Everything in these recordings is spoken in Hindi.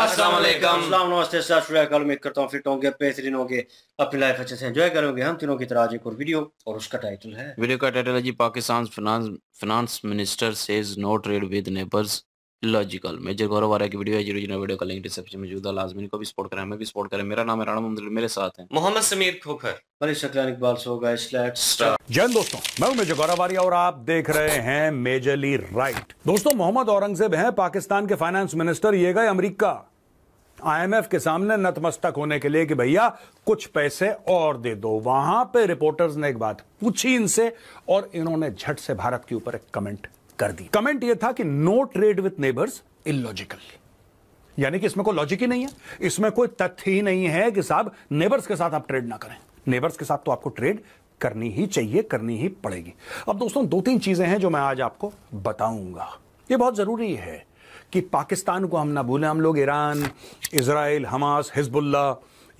नमस्ते करता हूँ फिट होंगे बेहतरीन होंगे अपनी लाइफ अच्छे से एंजॉय हम तीनों की तरह एक और वीडियो और उसका टाइटल है वीडियो का टाइटल है जी Pakistan minister says no trade with neighbours logical major Gaurav की वीडियो है जीरो वीडियो का लिंक लाजमी को भी सपोर्ट करें हमें भी सपोर्ट करें मेरा नाम है राणा मेरे साथ मोहम्मद समीर खोखर जैन दोस्तों मैं मेजर गौरव और आप देख रहे हैं मेजरली राइट दोस्तों मोहम्मद औरंगजेब हैं पाकिस्तान के फाइनेंस मिनिस्टर ये गए अमरीका आईएमएफ के सामने नतमस्तक होने के लिए कि भैया कुछ पैसे और दे दो वहां पे रिपोर्टर्स ने एक बात पूछी इनसे और इन्होंने झट से भारत के ऊपर एक कमेंट कर दी कमेंट यह था कि no trade with neighbours illogical यानी कि इसमें कोई लॉजिक ही नहीं है इसमें कोई तथ्य ही नहीं है कि साहब नेबर्स के साथ आप ट्रेड ना करें नेबर्स के साथ तो आपको ट्रेड करनी ही चाहिए करनी ही पड़ेगी अब दोस्तों दो तीन चीजें हैं जो मैं आज आपको बताऊंगा ये बहुत जरूरी है कि पाकिस्तान को हम ना भूलें हम लोग Iran Israel Hamas Hezbollah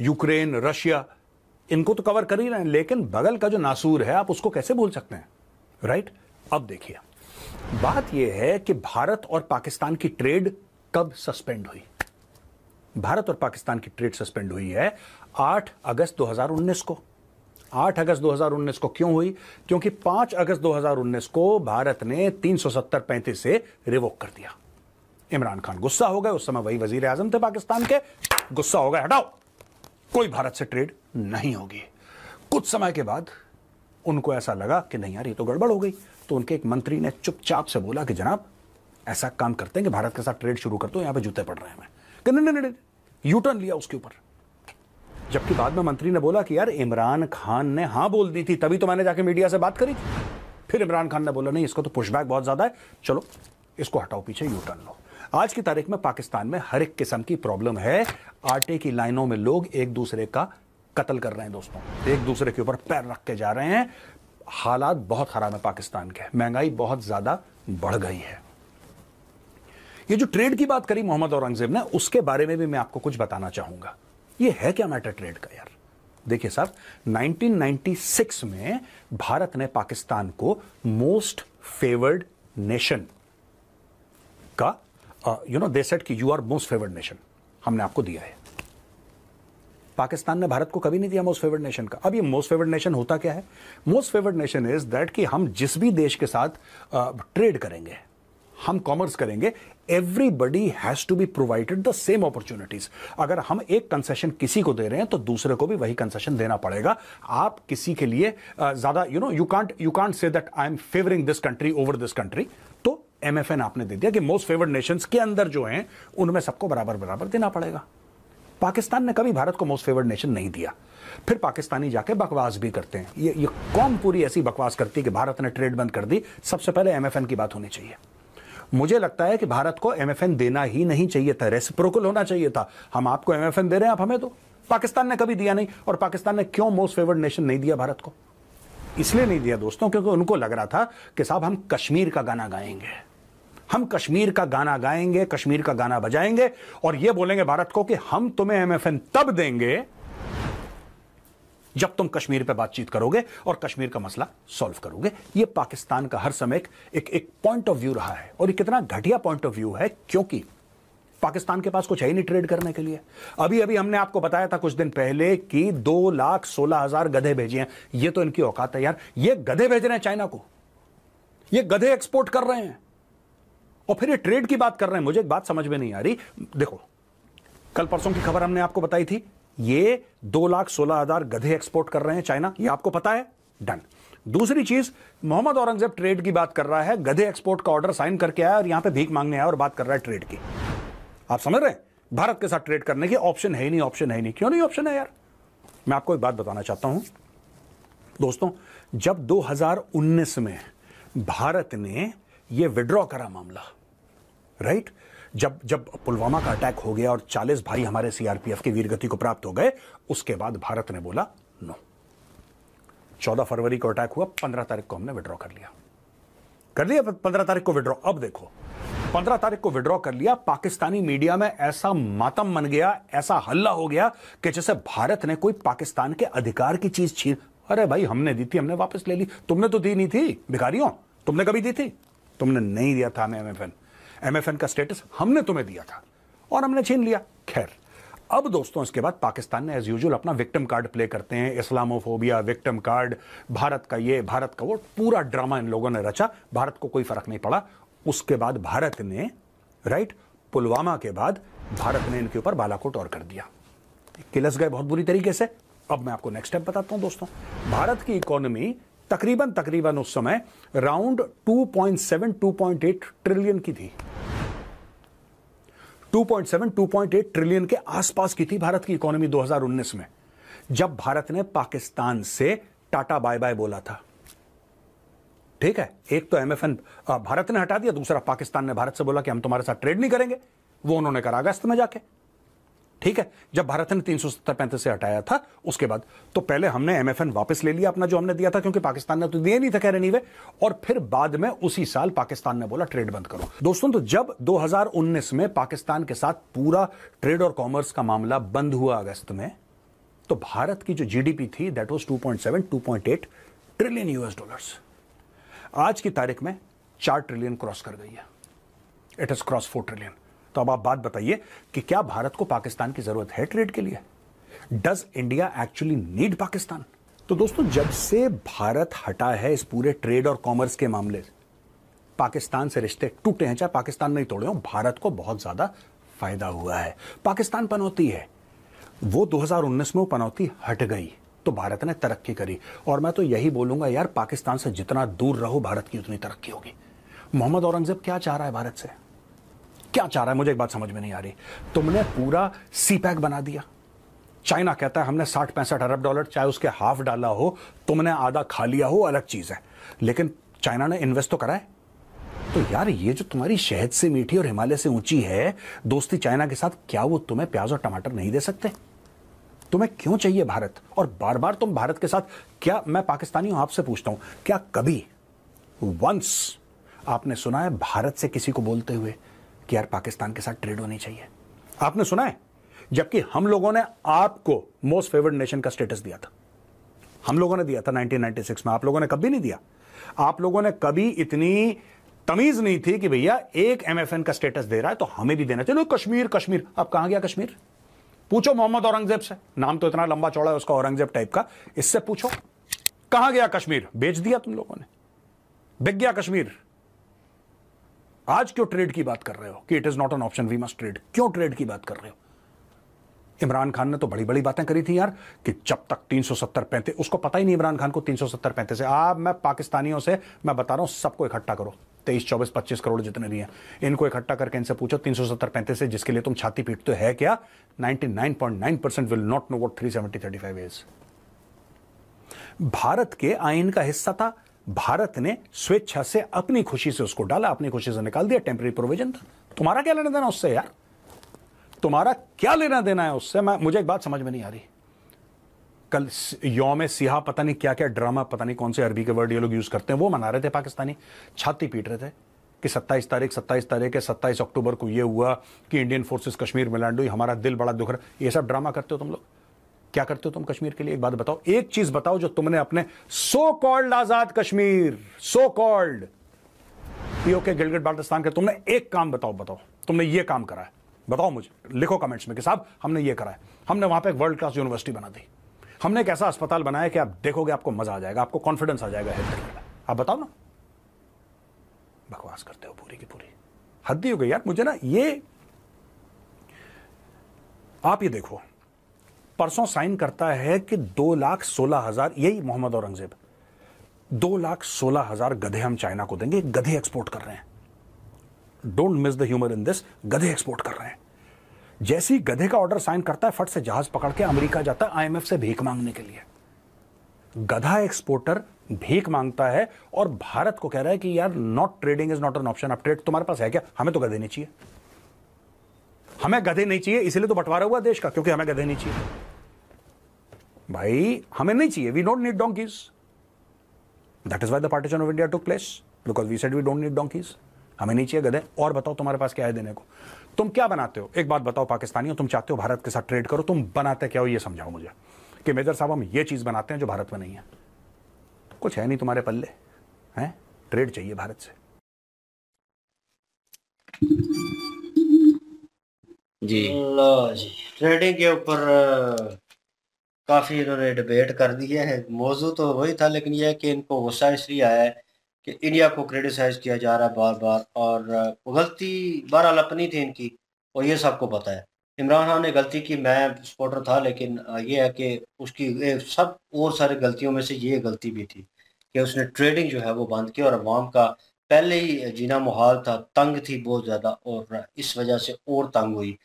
Ukraine Russia इनको तो कवर कर ही रहे हैं लेकिन बगल का जो नासूर है आप उसको कैसे भूल सकते हैं राइट अब देखिए बात यह है कि भारत और पाकिस्तान की ट्रेड कब सस्पेंड हुई भारत और पाकिस्तान की ट्रेड सस्पेंड हुई है 8 अगस्त 2019 को 8 अगस्त 2019 को क्यों हुई क्योंकि 5 अगस्त 2019 को भारत ने तीन पैंतीस से रिवोक कर दिया इमरान खान गुस्सा हो गए उस समय वही वजीर आजम थे पाकिस्तान के गुस्सा हो गए हटाओ कोई भारत से ट्रेड नहीं होगी कुछ समय के बाद उनको ऐसा लगा कि नहीं यार ये तो गड़बड़ हो गई तो उनके एक मंत्री ने चुपचाप से बोला कि जनाब ऐसा काम करते हैं कि भारत के साथ ट्रेड शुरू कर दो यहां पे जूते पड़ रहे हैं कि नहीं नहीं नहीं यू टर्न लिया उसके ऊपर जबकि बाद में मंत्री ने बोला कि यार इमरान खान ने हां बोल दी थी तभी तो मैंने जाके मीडिया से बात करी फिर इमरान खान ने बोला नहीं इसको तो पुशबैक बहुत ज़्यादा है चलो इसको हटाओ पीछे यू टर्न लो आज की तारीख में पाकिस्तान में हर एक किस्म की प्रॉब्लम है आटे की लाइनों में लोग एक दूसरे का कत्ल कर रहे हैं दोस्तों एक दूसरे के ऊपर पैर रख के जा रहे हैं हालात बहुत खराब है पाकिस्तान के महंगाई बहुत ज्यादा बढ़ गई है ये जो ट्रेड की बात करी मोहम्मद औरंगजेब ने उसके बारे में भी मैं आपको कुछ बताना चाहूंगा ये है क्या मैटर ट्रेड का यार देखिए साहब 1996 में भारत ने पाकिस्तान को most favoured nation you know they said कि you are most favoured nation हमने आपको दिया है पाकिस्तान ने भारत को कभी नहीं दिया मोस्ट फेवर्ड नेशन का अब ये मोस्ट फेवर्ड नेशन होता क्या है most favoured nation is that कि हम जिस भी देश के साथ ट्रेड uh, करेंगे हम कॉमर्स करेंगे everybody has to be provided the same opportunities अगर हम एक कंसेशन किसी को दे रहे हैं तो दूसरे को भी वही कंसेशन देना पड़ेगा आप किसी के लिए uh, ज्यादा you know you can't you can't say that I am favouring this country over this country तो एमएफएन आपने दे दिया कि मोस्ट फेवर्ड नेशंस के अंदर जो हैं उनमें सबको बराबर बराबर देना पड़ेगा पाकिस्तान ने कभी भारत को मोस्ट फेवर्ड नेशन नहीं दिया फिर पाकिस्तानी जाके बकवास भी करते हैं ये ये कौन पूरी ऐसी बकवास करती कि भारत ने ट्रेड बंद कर दी सबसे पहले एमएफएन की बात होनी चाहिए मुझे लगता है कि भारत को एमएफएन देना ही नहीं चाहिए था रेसिप्रोकल होना चाहिए था हम आपको एमएफएन दे रहे हैं आप हमें तो पाकिस्तान ने कभी दिया नहीं और पाकिस्तान ने क्यों मोस्ट फेवर्ड नेशन नहीं दिया भारत को इसलिए नहीं दिया दोस्तों क्योंकि उनको लग रहा था कि साहब हम कश्मीर का गाना गाएंगे हम कश्मीर का गाना गाएंगे कश्मीर का गाना बजाएंगे और यह बोलेंगे भारत को कि हम तुम्हें एमएफएन तब देंगे जब तुम कश्मीर पे बातचीत करोगे और कश्मीर का मसला सॉल्व करोगे ये पाकिस्तान का हर समय एक एक पॉइंट ऑफ व्यू रहा है और ये कितना घटिया पॉइंट ऑफ व्यू है क्योंकि पाकिस्तान के पास कुछ है ही नहीं ट्रेड करने के लिए अभी अभी हमने आपको बताया था कुछ दिन पहले कि दो लाख सोलह हजार गधे भेजे हैं यह तो इनकी औकात है यार ये गधे भेज रहे हैं चाइना को ये गधे एक्सपोर्ट कर रहे हैं और फिर ये ट्रेड की बात कर रहे हैं मुझे एक बात समझ में नहीं आ रही देखो कल परसों की खबर हमने आपको बताई थी ये दो लाख सोलह हजार गधे एक्सपोर्ट कर रहे हैं चाइना ये आपको पता है डन दूसरी चीज मोहम्मद औरंगजेब ट्रेड की बात कर रहा है गधे एक्सपोर्ट का ऑर्डर साइन करके आया और यहां पे भीख मांगने आया और बात कर रहा है ट्रेड की आप समझ रहे हैं भारत के साथ ट्रेड करने की ऑप्शन है ही नहीं ऑप्शन है ही नहीं क्यों नहीं ऑप्शन है यार मैं आपको एक बात बताना चाहता हूं दोस्तों जब 2019 में भारत ने यह विड्रॉ करा मामला राइट जब जब पुलवामा का अटैक हो गया और 40 भाई हमारे सीआरपीएफ की वीरगति को प्राप्त हो गए उसके बाद भारत ने बोला नो 14 फरवरी को अटैक हुआ 15 तारीख को हमने विड्रॉ कर लिया कर लिया पंद्रह तारीख को विड्रॉ अब देखो पंद्रह तारीख को विड्रॉ कर लिया पाकिस्तानी मीडिया में ऐसा मातम बन गया ऐसा हल्ला हो गया कि जैसे भारत ने कोई पाकिस्तान के अधिकार की चीज छीन अरे भाई हमने दी थी हमने वापस ले ली तुमने तो दी नहीं थी भिखारियों तुमने कभी दी थी तुमने नहीं दिया था हमें एमएफएन एमएफएन का स्टेटस हमने तुम्हें दिया था और हमने छीन लिया खैर अब दोस्तों इसके बाद पाकिस्तान ने एज यूजल अपना विक्टिम कार्ड प्ले करते हैं इस्लामोफोबिया विक्टिम कार्ड भारत का ये भारत का वो पूरा ड्रामा इन लोगों ने रचा भारत को कोई फर्क नहीं पड़ा उसके बाद भारत ने राइट पुलवामा के बाद भारत ने इनके ऊपर बालाकोट और कर दिया किलस गए बहुत बुरी तरीके से अब मैं आपको नेक्स्ट स्टेप बताता हूं दोस्तों भारत की इकोनॉमी तकरीबन तकरीबन उस समय राउंड 2.7 2.8 ट्रिलियन की थी 2.7 2.8 ट्रिलियन के आसपास की थी भारत की इकोनॉमी 2019 में जब भारत ने पाकिस्तान से टाटा बाय बाय बोला था ठीक है एक तो एम भारत ने हटा दिया दूसरा पाकिस्तान ने भारत से बोला कि हम तुम्हारे साथ ट्रेड नहीं करेंगे वो उन्होंने करा अगस्त में जाके ठीक है जब भारत ने तीन सौ सत्तर पैंतीस से हटाया था उसके बाद तो पहले हमने एमएफएन वापस ले लिया अपना जो हमने दिया था क्योंकि पाकिस्तान ने तो दिया नहीं था कह रहे और फिर बाद में उसी साल पाकिस्तान ने बोला ट्रेड बंद करो दोस्तों तो जब 2019 में पाकिस्तान के साथ पूरा ट्रेड और कॉमर्स का मामला बंद हुआ अगस्त में तो भारत की जो जीडीपी थी that was two point trillion US dollar आज की तारीख में चार ट्रिलियन क्रॉस कर गई है it is cross four trillion तो अब आप बात बताइए कि क्या भारत को पाकिस्तान की जरूरत है ट्रेड के लिए does India actually need Pakistan तो दोस्तों जब से भारत हटा है इस पूरे ट्रेड और कॉमर्स के मामले पाकिस्तान से रिश्ते टूटे हैं चाहे पाकिस्तान नहीं तोड़े हो भारत को बहुत ज्यादा फायदा हुआ है पाकिस्तान पनौती है वो 2019 में पनौती हट गई तो भारत ने तरक्की करी और मैं तो यही बोलूंगा यार पाकिस्तान से जितना दूर रहो भारत की उतनी तरक्की होगी मोहम्मद औरंगजेब क्या चाह रहा है भारत से क्या चाह रहा है मुझे एक बात समझ में नहीं आ रही तुमने पूरा सी पैक बना दिया चाइना कहता है हमने साठ पैंसठ अरब डॉलर चाहे उसके हाफ डाला हो तुमने आधा खा लिया हो अलग चीज है लेकिन चाइना ने इन्वेस्ट तो करा है तो यार ये जो तुम्हारी शहद से मीठी और हिमालय से ऊंची है दोस्ती चाइना के साथ क्या वो तुम्हें प्याज और टमाटर नहीं दे सकते तुम्हें क्यों चाहिए भारत और बार बार तुम भारत के साथ क्या मैं पाकिस्तानी हूं आपसे पूछता हूं क्या कभी वंस आपने सुना है भारत से किसी को बोलते हुए कि यार पाकिस्तान के साथ ट्रेड होनी चाहिए आपने सुना है जबकि हम लोगों ने आपको मोस्ट फेवर्ड नेशन का स्टेटस दिया था हम लोगों ने दिया था 1996 में आप लोगों ने कभी नहीं दिया आप लोगों ने कभी इतनी तमीज नहीं थी कि भैया एक एमएफएन का स्टेटस दे रहा है तो हमें भी देना चलो कश्मीर कश्मीर अब कहां गया कश्मीर पूछो मोहम्मद औरंगजेब से नाम तो इतना लंबा चौड़ा है उसका औरंगजेब टाइप का इससे पूछो कहां गया कश्मीर बेच दिया तुम लोगों ने बिक गया कश्मीर आज क्यों ट्रेड की बात कर रहे हो कि it is not an option we must trade क्यों ट्रेड की बात कर रहे हो इमरान खान ने तो बड़ी बड़ी बातें करी थी यार कि जब तक 370 पैंतीस उसको पता ही नहीं इमरान खान को 370 पैंतीस से आप मैं पाकिस्तानियों से मैं बता रहा हूं सबको इकट्ठा करो तेईस चौबीस पच्चीस करोड़ जितने भी हैं इनको इकट्ठा करके इनसे पूछो तीन सौ सत्तर पैंतीस जिसके लिए तुम छाती पीटते है क्या ninety nine point nine percent will not no vote three seventy thirty five Bharat के आइन का हिस्सा था भारत ने स्वेच्छा से अपनी खुशी से उसको डाला अपनी खुशी से निकाल दिया टेम्परेरी प्रोविजन था तुम्हारा क्या लेना देना उससे यार तुम्हारा क्या लेना देना है उससे मैं मुझे एक बात समझ में नहीं आ रही कल योम सिहा पता नहीं क्या क्या ड्रामा पता नहीं कौन से अरबी के वर्ड ये लोग यूज करते हैं वो मना रहे थे पाकिस्तानी छाती पीट रहे थे कि 27 तारीख 27 तारीख के 27 अक्टूबर को ये हुआ कि इंडियन फोर्सेस कश्मीर में लैंड हुई हमारा दिल बड़ा दुख रहा ये सब ड्रामा करते हो तुम लोग क्या करते हो तुम कश्मीर के लिए एक बात बताओ एक चीज बताओ जो तुमने अपने so called Azad Kashmir so called PoK Gilgit Baltistan के तुमने एक काम बताओ बताओ तुमने ये काम करा है बताओ मुझे लिखो कमेंट्स में कि साहब हमने ये करा है हमने वहां पे एक वर्ल्ड क्लास यूनिवर्सिटी बना दी हमने एक ऐसा अस्पताल बनाया कि आप देखोगे आपको मजा आ जाएगा आपको कॉन्फिडेंस आ जाएगा हेल्थ केयर आप बताओ ना बकवास करते हो पूरी की पूरी हद्दी हो गई यार मुझे ना ये आप ये देखो परसों साइन करता है कि दो लाख सोलह हजार यही मोहम्मद औरंगजेब दो लाख सोलह हजार गधे हम चाइना को देंगे गधे एक्सपोर्ट कर रहे हैं don't miss the humour in this गधे एक्सपोर्ट कर रहे हैं जैसे ही गधे का ऑर्डर साइन करता है फट से जहाज पकड़ के अमेरिका जाता है आईएमएफ से भीख मांगने के लिए गधा एक्सपोर्टर भीख मांगता है और भारत को कह रहा है कि यार not trading is not an option अब ट्रेड तुम्हारे पास है क्या हमें तो गधे नहीं चाहिए हमें गधे नहीं चाहिए इसीलिए तो बंटवारा हुआ देश का क्योंकि हमें गधे नहीं चाहिए भाई हमें नहीं चाहिए we don't need donkeys that is why the partition of India took place because we said we don't need donkeys हमें नहीं चाहिए गधे और बताओ तुम्हारे पास क्या है देने को तुम क्या बनाते हो एक बात बताओ पाकिस्तानी हो तुम चाहते हो भारत के साथ ट्रेड करो तुम बनाते क्या हो ये समझाओ मुझे कि मेजर साहब हम ये चीज़ बनाते हैं जो भारत में नहीं है कुछ है नहीं तुम्हारे पल्ले हैं ट्रेड चाहिए भारत से जी जी ट्रेडिंग के ऊपर काफ़ी इन्होंने डिबेट कर दी है मौजू तो वही था लेकिन यह कि इनको गुस्सा इसलिए आया है कि इंडिया को क्रिटिसाइज़ किया जा रहा है बार बार और गलती बहरहाल अपनी थी इनकी और ये सबको पता है इमरान खान ने गलती की मैं सपोर्टर था लेकिन ये है कि उसकी सब और सारी गलतियों में से ये गलती भी थी कि उसने ट्रेडिंग जो है वो बंद की और अवाम का पहले ही जीना मुहाल था तंग थी बहुत ज़्यादा और इस वजह से और तंग हुई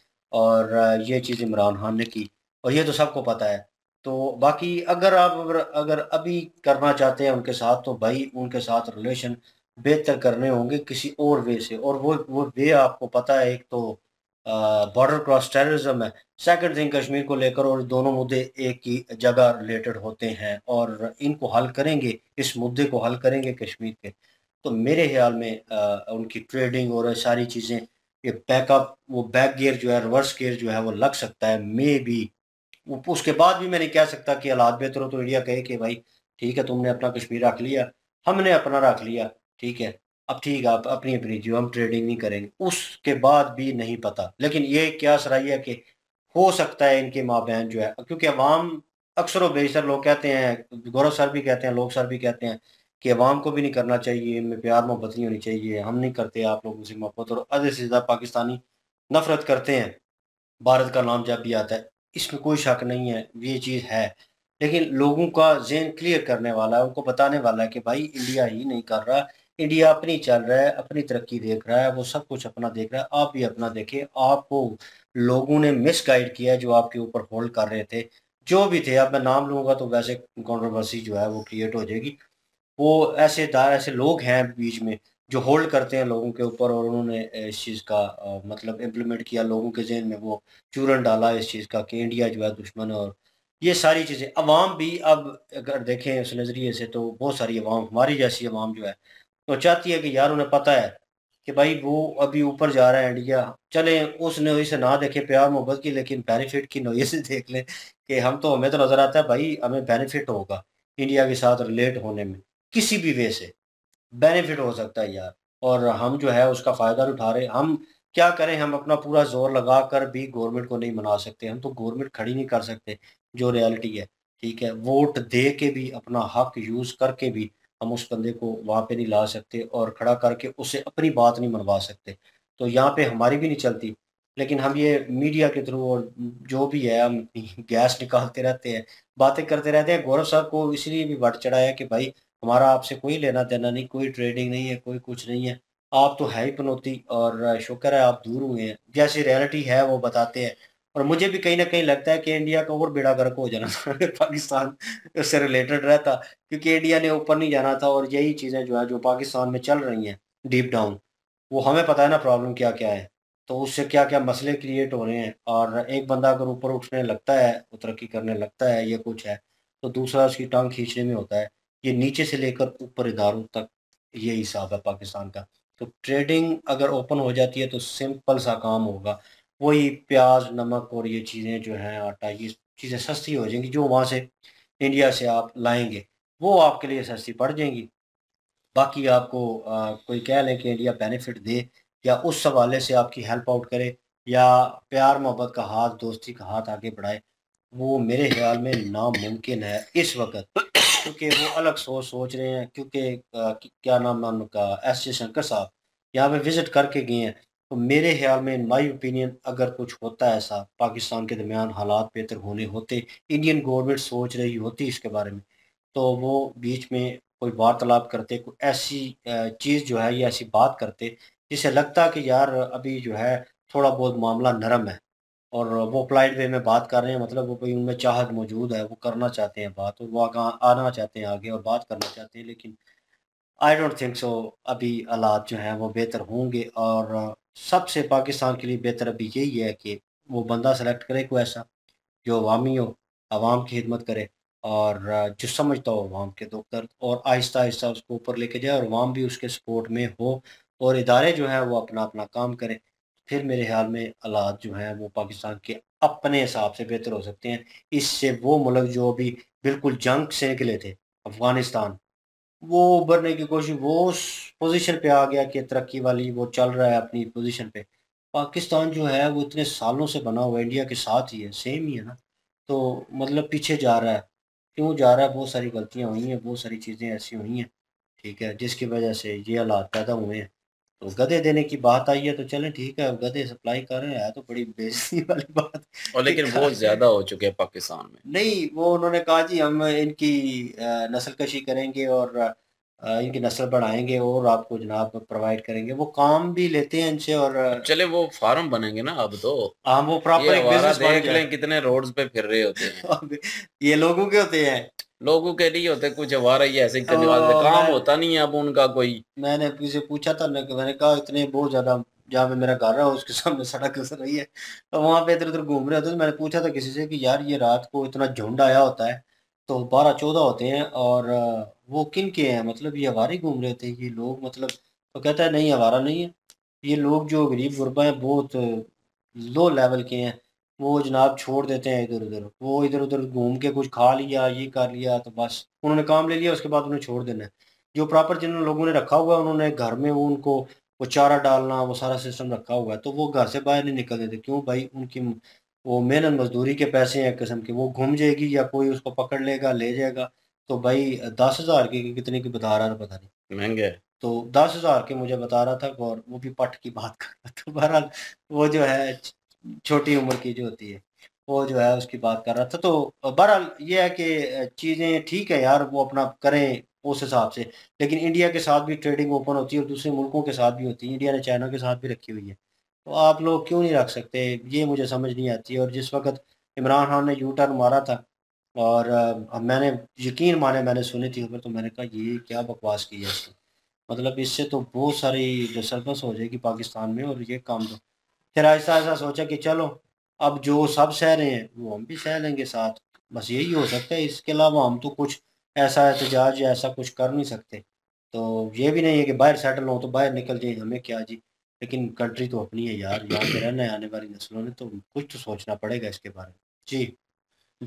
और ये चीज़ इमरान खान ने की और ये तो सबको पता है तो बाकी अगर आप अगर अगर अभी करना चाहते हैं उनके साथ तो भाई उनके साथ रिलेशन बेहतर करने होंगे किसी और वे से और वो वो वे आपको पता है एक तो बॉर्डर क्रॉस टेररिज्म है सेकंड थिंग कश्मीर को लेकर और दोनों मुद्दे एक ही जगह रिलेटेड होते हैं और इनको हल करेंगे इस मुद्दे को हल करेंगे कश्मीर के तो मेरे ख्याल में आ, उनकी ट्रेडिंग और सारी चीज़ें ये बैकअप वो बैक गियर जो है रिवर्स गियर जो है वो लग सकता है मे बी उसके बाद भी मैं नहीं कह सकता कि हालात बेहतर हो तो इंडिया कहे कि भाई ठीक है तुमने अपना कश्मीर रख लिया हमने अपना रख लिया ठीक है अब ठीक है आप अपनी अपनी जो हम ट्रेडिंग नहीं करेंगे उसके बाद भी नहीं पता लेकिन ये क्या सराही है कि हो सकता है इनके माँ बहन जो है क्योंकि अवाम अक्सर वेशर लोग कहते हैं गौरव सर भी कहते हैं लोग सर भी कहते हैं कि अवाम को भी नहीं करना चाहिए इनमें प्यार मोहब्बत नहीं होनी चाहिए हम नहीं करते आप लोगों से मोहब्बत और आधे से ज़्यादा पाकिस्तानी नफरत करते हैं भारत का नाम जब भी आता है इसमें कोई शक नहीं है ये चीज़ है लेकिन लोगों का जेन क्लियर करने वाला है उनको बताने वाला है कि भाई इंडिया ही नहीं कर रहा इंडिया अपनी चल रहा है अपनी तरक्की देख रहा है वो सब कुछ अपना देख रहा है आप भी अपना देखें आपको लोगों ने मिस गाइड किया जो आपके ऊपर होल्ड कर रहे थे जो भी थे अब मैं नाम लूँगा तो वैसे कॉन्ट्रोवर्सी जो है वो क्रिएट हो जाएगी वो ऐसे दार ऐसे लोग हैं बीच में जो होल्ड करते हैं लोगों के ऊपर और उन्होंने इस चीज़ का आ, मतलब इम्प्लीमेंट किया लोगों के जहन में वो चूरन डाला इस चीज़ का कि इंडिया जो है दुश्मन है और ये सारी चीज़ें अवाम भी अब अगर देखें उस नज़रिए से तो बहुत सारी अवाम हमारी जैसी अवाम जो है तो चाहती है कि यार उन्हें पता है कि भाई वो अभी ऊपर जा रहा है इंडिया चले उसने इसे ना देखे प्यार मोहब्बत की लेकिन बेनिफिट की नोयत से देख लें कि हम तो हमें तो नज़र आता है भाई हमें बेनिफिट होगा इंडिया के साथ रिलेट होने में किसी भी वे से बेनिफिट हो सकता है यार और हम जो है उसका फ़ायदा उठा रहे हम क्या करें हम अपना पूरा जोर लगा कर भी गवर्नमेंट को नहीं मना सकते हम तो गवर्नमेंट खड़ी नहीं कर सकते जो रियलिटी है ठीक है वोट दे के भी अपना हक यूज़ करके भी हम उस बंदे को वहाँ पे नहीं ला सकते और खड़ा करके उसे अपनी बात नहीं मनवा सकते तो यहाँ पे हमारी भी नहीं चलती लेकिन हम ये मीडिया के थ्रू और जो भी है हम गैस निकालते रहते हैं बातें करते रहते हैं गौरव साहब को इसलिए भी बढ़ चढ़ाया कि भाई हमारा आपसे कोई लेना देना नहीं कोई ट्रेडिंग नहीं है कोई कुछ नहीं है आप तो है ही पनौती और शुक्र है आप दूर हुए हैं जैसी रियलिटी है वो बताते हैं और मुझे भी कहीं ना कहीं लगता है कि इंडिया का और बेड़ा गर्क हो जाना था पाकिस्तान से रिलेटेड रहता क्योंकि इंडिया ने ऊपर नहीं जाना था और यही चीज़ें जो है जो पाकिस्तान में चल रही हैं डीप डाउन वो हमें पता है ना प्रॉब्लम क्या क्या है तो उससे क्या क्या मसले क्रिएट हो रहे हैं और एक बंदा अगर ऊपर उठने लगता है तरक्की करने लगता है ये कुछ है तो दूसरा उसकी टांग खींचने में होता है ये नीचे से लेकर ऊपर इदारों तक ये हिसाब है पाकिस्तान का तो ट्रेडिंग अगर ओपन हो जाती है तो सिंपल सा काम होगा वही प्याज नमक और ये चीज़ें जो हैं आटा ये चीज़ें सस्ती हो जाएंगी जो वहाँ से इंडिया से आप लाएंगे वो आपके लिए सस्ती पड़ जाएंगी बाकी आपको आ, कोई कह लें कि इंडिया बेनिफिट दे या उस हवाले से आपकी हेल्प आउट करे या प्यार मोहब्बत का हाथ दोस्ती का हाथ आगे बढ़ाए वो मेरे ख्याल में नामुमकिन है इस वक्त क्योंकि वो अलग सोच सोच रहे हैं क्योंकि क्या नाम है उनका एस जय शंकर साहब यहाँ पे विजिट करके गए हैं तो मेरे ख्याल में इन माई ओपिनियन अगर कुछ होता है ऐसा पाकिस्तान के दरमियान हालात बेहतर होने होते इंडियन गवर्नमेंट सोच रही होती इसके बारे में तो वो बीच में कोई वार्तालाप करते कोई ऐसी चीज़ जो है या ऐसी बात करते जिसे लगता कि यार अभी जो है थोड़ा बहुत मामला नरम है और वो फ्लाइट वे में बात कर रहे हैं मतलब वो कोई उनमें चाहत मौजूद है वो करना चाहते हैं बात और वो आना चाहते हैं आगे और बात करना चाहते हैं लेकिन आई डोंट थिंक सो अभी आलात जो हैं वो बेहतर होंगे और सबसे पाकिस्तान के लिए बेहतर अभी यही है कि वो बंदा सेलेक्ट करे कोई ऐसा जो अवामी हो आवाम की खिदमत करे और जो समझता हो अवाम के दुख दर्द और आहिस्ता आहिस्ता उसको ऊपर लेके जाए और अवाम भी उसके सपोर्ट में हो और इदारे जो हैं वो अपना अपना काम करें फिर मेरे ख्याल में हालात जो हैं वो पाकिस्तान के अपने हिसाब से बेहतर हो सकते हैं इससे वो मुल्क जो अभी बिल्कुल जंग से निकले थे अफगानिस्तान वो उभरने की कोशिश वो पोजीशन पे आ गया कि तरक्की वाली वो चल रहा है अपनी पोजीशन पे पाकिस्तान जो है वो इतने सालों से बना हुआ इंडिया के साथ ही है सेम ही है ना तो मतलब पीछे जा रहा है क्यों जा रहा है बहुत सारी गलतियाँ हुई हैं बहुत सारी चीज़ें ऐसी हुई हैं ठीक है जिसकी वजह से ये हालात पैदा हुए हैं तो गधे देने की बात आई है तो चले ठीक है गधे सप्लाई कर रहे हैं तो बड़ी बेजती वाली बात और लेकिन वो ज्यादा हो चुके हैं पाकिस्तान में नहीं वो उन्होंने कहा जी हम इनकी नस्ल कशी करेंगे और इनकी नस्ल बढ़ाएंगे और आपको जनाब प्रोवाइड करेंगे वो काम भी लेते हैं इनसे और चले वो फार्म बनेंगे ना अब तो हम हाँ, वो प्रॉपर एक बिजनेस देख लें कितने रोड्स पे फिर रहे होते हैं ये लोगों के होते हैं लोगों के लिए होते कुछ वारा ही ऐसे करने वाले काम होता नहीं है अब उनका कोई मैंने किसी से पूछा था कि मैंने कहा इतने बहुत ज्यादा जहाँ पे मेरा घर है उसके सामने सड़क घुस रही है तो वहाँ पे इधर उधर घूम रहे होते तो मैंने पूछा था किसी से कि यार ये रात को इतना झुंड आया होता है तो बारह चौदह होते हैं और वो किन के हैं मतलब ये हवारे घूम रहे थे ये लोग मतलब तो कहता है नहीं हवारा नहीं है ये लोग जो गरीब गुरबा हैं बहुत लो लेवल के हैं वो जनाब छोड़ देते हैं इधर उधर वो इधर उधर घूम के कुछ खा लिया ये कर लिया तो बस उन्होंने काम ले लिया उसके बाद उन्हें छोड़ देना है जो प्रॉपर जिन लोगों ने रखा हुआ है उन्होंने घर में वो उनको वो चारा डालना वो सारा सिस्टम रखा हुआ है तो वो घर से बाहर नहीं निकल देते क्यों भाई उनकी वो मेहनत मजदूरी के पैसे हैं किस्म के वो घूम जाएगी या कोई उसको पकड़ लेगा ले जाएगा तो भाई दस हज़ार की कितने की बता रहा था पता नहीं महंगे तो दस हज़ार के मुझे बता रहा था और वो भी पट की बात कर रहा था बहरहाल वो जो है छोटी उम्र की जो होती है वो जो है उसकी बात कर रहा था तो बहरहाल ये है कि चीज़ें ठीक है यार वो अपना करें उस हिसाब से लेकिन इंडिया के साथ भी ट्रेडिंग ओपन होती है और दूसरे मुल्कों के साथ भी होती है इंडिया ने चाइना के साथ भी रखी हुई है तो आप लोग क्यों नहीं रख सकते ये मुझे समझ नहीं आती और जिस वक्त इमरान खान ने यू टर्न मारा था और मैंने यकीन माने मैंने सुनी थी ऊपर तो मैंने कहा ये क्या बकवास की है मतलब इससे तो बहुत सारी डिस्टर्बेंस हो जाएगी पाकिस्तान में और ये काम तो फिर ऐसा ऐसा सोचा कि चलो अब जो सब सह रहे हैं वो हम भी सह लेंगे साथ बस यही हो सकता है इसके अलावा हम तो कुछ ऐसा एहतजाज या ऐसा कुछ कर नहीं सकते तो ये भी नहीं है कि बाहर सेटल हो तो बाहर निकल जाए हमें क्या जी लेकिन कंट्री तो अपनी है यार यहाँ पे रहना है आने वाली नस्लों ने तो कुछ तो सोचना पड़ेगा इसके बारे में जी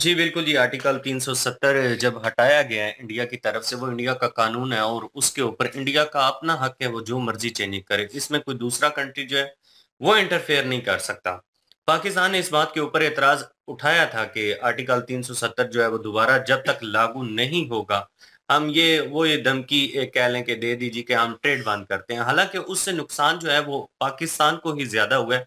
जी बिल्कुल जी आर्टिकल 370 जब हटाया गया है इंडिया की तरफ से वो इंडिया का कानून है और उसके ऊपर इंडिया का अपना हक है वो जो मर्जी चेंजिंग करे इसमें कोई दूसरा कंट्री जो है वो इंटरफेयर नहीं कर सकता पाकिस्तान ने इस बात के ऊपर एतराज उठाया था कि आर्टिकल 370 जो है वो दोबारा जब तक लागू नहीं होगा हम ये वो ये धमकी एक कह लें कि दे दीजिए कि हम ट्रेड बंद करते हैं हालांकि उससे नुकसान जो है वो पाकिस्तान को ही ज्यादा हुआ है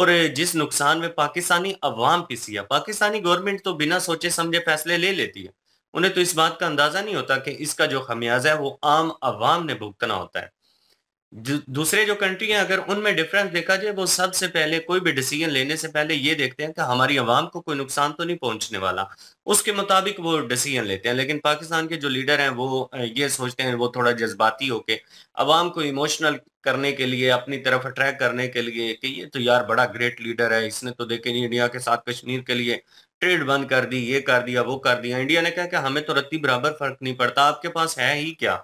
और जिस नुकसान में पाकिस्तानी अवाम पिसी है पाकिस्तानी गवर्नमेंट तो बिना सोचे समझे फैसले ले लेती है उन्हें तो इस बात का अंदाजा नहीं होता कि इसका जो खमियाजा है वो आम अवाम ने भुगतना होता है दूसरे जो कंट्री हैं अगर उनमें डिफरेंस देखा जाए वो सबसे पहले कोई भी डिसीजन लेने से पहले ये देखते हैं कि हमारी आवाम को कोई नुकसान तो नहीं पहुंचने वाला उसके मुताबिक वो डिसीजन लेते हैं लेकिन पाकिस्तान के जो लीडर हैं वो ये सोचते हैं वो थोड़ा जज्बाती होके आवाम को इमोशनल करने के लिए अपनी तरफ अट्रैक्ट करने के लिए कि ये तो यार बड़ा ग्रेट लीडर है इसने तो देखे नहीं इंडिया के साथ कश्मीर के लिए ट्रेड बंद कर दी ये कर दिया वो कर दिया इंडिया ने कहा कि हमें तो रत्ती बराबर फर्क नहीं पड़ता आपके पास है ही क्या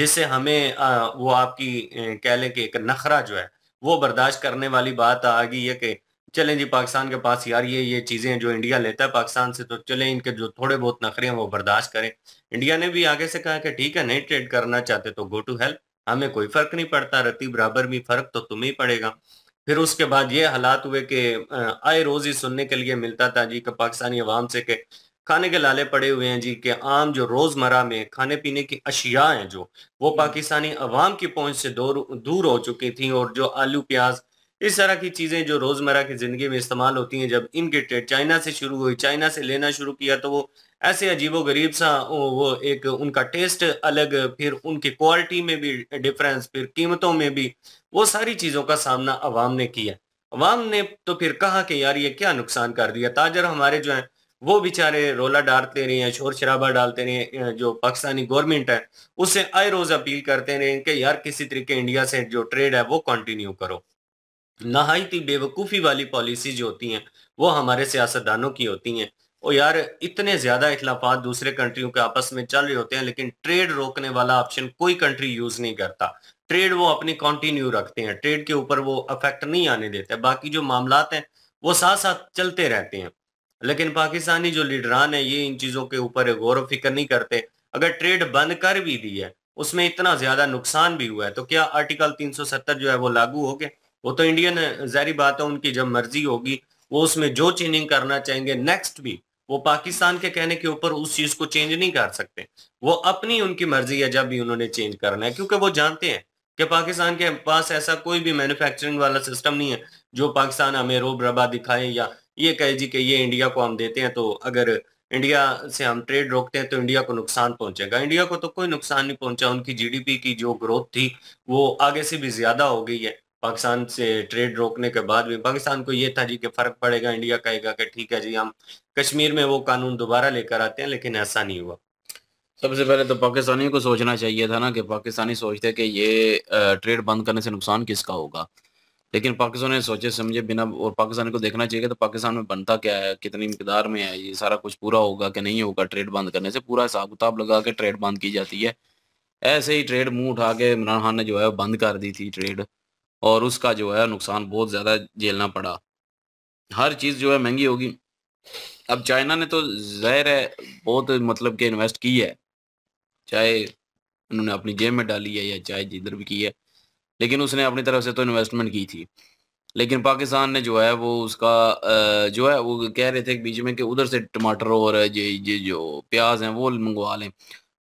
जिससे हमें आ, वो आपकी कह लें कि एक नखरा जो है वो बर्दाश्त करने वाली बात आ गई है कि चले जी पाकिस्तान के पास यार ये ये चीज़ें जो इंडिया लेता है पाकिस्तान से तो चले इनके जो थोड़े बहुत नखरे हैं वो बर्दाश्त करें इंडिया ने भी आगे से कहा कि ठीक है नहीं ट्रेड करना चाहते तो गो टू हेल्प हमें कोई फर्क नहीं पड़ता रत्ती बराबर भी फर्क तो तुम्हें पड़ेगा फिर उसके बाद ये हालात हुए कि आए रोज ही सुनने के लिए मिलता था जी कि पाकिस्तानी अवाम से के खाने के लाले पड़े हुए हैं जी के आम जो रोजमर्रा में खाने पीने की अशिया हैं जो वो हम्म। पाकिस्तानी अवाम की पहुंच से दूर दूर हो चुकी थी और जो आलू प्याज इस तरह की चीज़ें जो रोज़मर्रा की ज़िंदगी में इस्तेमाल होती हैं जब इनकी ट्रेड चाइना से शुरू हुई चाइना से लेना शुरू किया तो वो ऐसे अजीबो गरीब सा वो एक उनका टेस्ट अलग फिर उनकी क्वालिटी में भी डिफरेंस फिर कीमतों में भी वो सारी चीज़ों का सामना अवाम ने किया अवाम ने तो फिर कहा कि यार ये क्या नुकसान कर दिया ताजर हमारे जो है वो बेचारे रोला डालते रहे हैं शोर शराबा डालते रहे जो पाकिस्तानी गवर्नमेंट है उससे आए रोज अपील करते रहे कि यार किसी तरीके इंडिया से जो ट्रेड है वो कंटिन्यू करो नहायती बेवकूफ़ी वाली पॉलिसी जो होती हैं वो हमारे सियासतदानों की होती हैं और यार इतने ज्यादा इखलाफात दूसरे कंट्रियों के आपस में चल रहे होते हैं लेकिन ट्रेड रोकने वाला ऑप्शन कोई कंट्री यूज नहीं करता ट्रेड वो अपनी कंटिन्यू रखते हैं ट्रेड के ऊपर वो अफेक्ट नहीं आने देते बाकी जो मामला हैं वो साथ साथ चलते रहते हैं लेकिन पाकिस्तानी जो लीडरान है ये इन चीजों के ऊपर गौर फिक्र नहीं करते अगर ट्रेड बंद कर भी दी है उसमें इतना ज्यादा नुकसान भी हुआ है तो क्या आर्टिकल 370 जो है वो लागू हो गया वो तो इंडियन जहरी बात है उनकी जब मर्जी होगी वो उसमें जो चेंजिंग करना चाहेंगे नेक्स्ट भी वो पाकिस्तान के कहने के ऊपर उस चीज को चेंज नहीं कर सकते वो अपनी उनकी मर्जी है जब भी उन्होंने चेंज करना है क्योंकि वो जानते हैं कि पाकिस्तान के पास ऐसा कोई भी मैन्युफैक्चरिंग वाला सिस्टम नहीं है जो पाकिस्तान हमें रोब रबा दिखाए या ये कहे जी कि ये इंडिया को हम देते हैं तो अगर इंडिया से हम ट्रेड रोकते हैं तो इंडिया को नुकसान पहुंचेगा इंडिया को तो कोई नुकसान नहीं पहुंचा उनकी जीडीपी की जो ग्रोथ थी वो आगे से भी ज्यादा हो गई है पाकिस्तान से ट्रेड रोकने के बाद भी पाकिस्तान को ये था जी कि फर्क पड़ेगा इंडिया कहेगा कि ठीक है जी हम कश्मीर में वो कानून दोबारा लेकर आते हैं लेकिन ऐसा नहीं हुआ सबसे पहले तो पाकिस्तानी को सोचना चाहिए था ना कि पाकिस्तानी सोचते कि ये ट्रेड बंद करने से नुकसान किसका होगा लेकिन पाकिस्तान ने सोचे समझे बिना और पाकिस्तान को देखना चाहिए तो पाकिस्तान में बनता क्या है कितनी मकदार में है ये सारा कुछ पूरा होगा कि नहीं होगा ट्रेड बंद करने से पूरा हिसाब किताब लगा के ट्रेड बंद की जाती है ऐसे ही ट्रेड मुंह उठा के इमरान खान ने जो है बंद कर दी थी ट्रेड और उसका जो है नुकसान बहुत ज़्यादा झेलना पड़ा हर चीज़ जो है महंगी होगी अब चाइना ने तो जहर है बहुत मतलब के इन्वेस्ट की है चाहे उन्होंने अपनी जेब में डाली है या चाहे जिधर भी की है लेकिन उसने अपनी तरफ से तो इन्वेस्टमेंट की थी लेकिन पाकिस्तान ने जो है वो उसका जो है वो कह रहे थे बीच में कि उधर से टमाटर और ये ये जो प्याज हैं वो मंगवा लें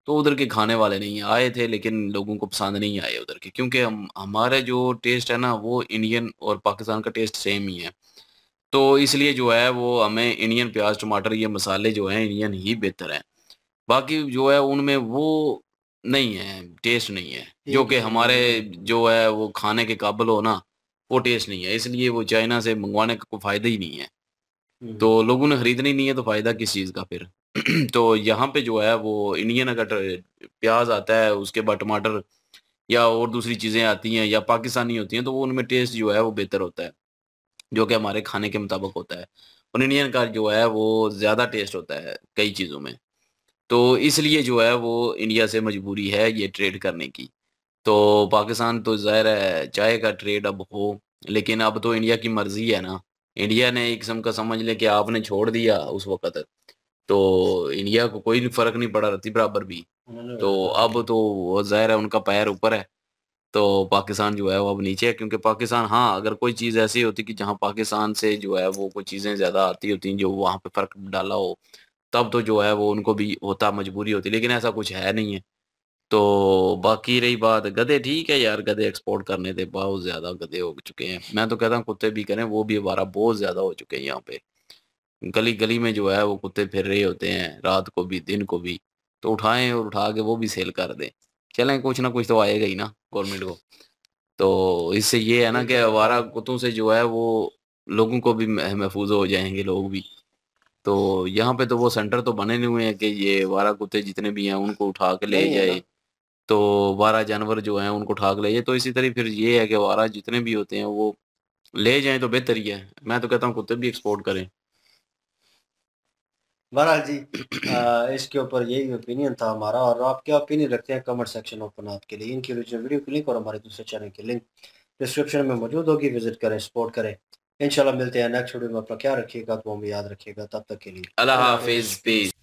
तो उधर के खाने वाले नहीं आए थे लेकिन लोगों को पसंद नहीं आए उधर के क्योंकि हम हमारे जो टेस्ट है ना वो इंडियन और पाकिस्तान का टेस्ट सेम ही है तो इसलिए जो है वो हमें इंडियन प्याज टमाटर ये मसाले जो हैं इंडियन ही बेहतर हैं बाकी जो है उनमें वो नहीं है टेस्ट नहीं है जो कि हमारे जो है वो खाने के काबिल हो ना वो टेस्ट नहीं है इसलिए वो चाइना से मंगवाने का कोई फायदा ही नहीं है हम्म। तो लोगों ने खरीदना ही नहीं है तो फायदा किस चीज़ का फिर तो यहाँ पे जो है वो इंडियन अगर प्याज आता है उसके बाद टमाटर या और दूसरी चीज़ें आती हैं या पाकिस्तानी होती हैं तो वो उनमें टेस्ट जो है वो बेहतर होता है जो कि हमारे खाने के मुताबिक होता है और इंडियन का जो है वो ज़्यादा टेस्ट होता है कई चीज़ों में तो इसलिए जो है वो इंडिया से मजबूरी है ये ट्रेड करने की तो पाकिस्तान तो ज़ाहिर है चाय का ट्रेड अब हो लेकिन अब तो इंडिया की मर्ज़ी है ना इंडिया ने एक किस्म का समझ लें कि आपने छोड़ दिया उस वक्त तो इंडिया को कोई फर्क नहीं पड़ा रहती बराबर भी तो अब तो जाहिर है उनका पैर ऊपर है तो पाकिस्तान जो है वो अब नीचे है क्योंकि पाकिस्तान हाँ अगर कोई चीज़ ऐसी होती कि जहाँ पाकिस्तान से जो है वो कोई चीज़ें ज़्यादा आती होती जो वहाँ पे फ़र्क डाला हो तब तो जो है वो उनको भी होता मजबूरी होती लेकिन ऐसा कुछ है नहीं है तो बाकी रही बात गधे ठीक है यार गधे एक्सपोर्ट करने थे बहुत ज़्यादा गधे हो चुके हैं मैं तो कहता हूँ कुत्ते भी करें वो भी हमारा बहुत ज़्यादा हो चुके हैं यहाँ पे गली गली में जो है वो कुत्ते फिर रहे होते हैं रात को भी दिन को भी तो उठाएं और उठा के वो भी सेल कर दें चलें कुछ ना कुछ तो आएगा ही ना गवर्नमेंट को तो इससे ये है ना कि आवारा कुत्तों से जो है वो लोगों को भी महफूज हो जाएंगे लोग भी तो यहाँ पे तो वो सेंटर तो बने नहीं हुए हैं कि ये वारा कुत्ते जितने भी हैं उनको उठा के ले जाए तो वारा जानवर जो है उनको उठा के ले जाए तो इसी तरह फिर ये है कि वारा जितने भी होते हैं वो ले जाएं तो बेहतर ही है मैं तो कहता हूँ कुत्ते भी एक्सपोर्ट करें बहरहाल जी आ, इसके ऊपर यही ओपिनियन था हमारा और आप क्या ओपिनियन रखते हैं कमेंट सेक्शन ओपन आपके लिए इनकी ओरिजिनल वीडियो की लिंक और हमारे दूसरे चैनल की लिंक डिस्क्रिप्शन में मौजूद होगी विजिट करें सपोर्ट करें इंशाल्लाह मिलते हैं नेक्स्ट वीडियो में अपना क्या रखिएगा तो हमें याद रखिएगा तब तक के लिए अल्लाह हाफिज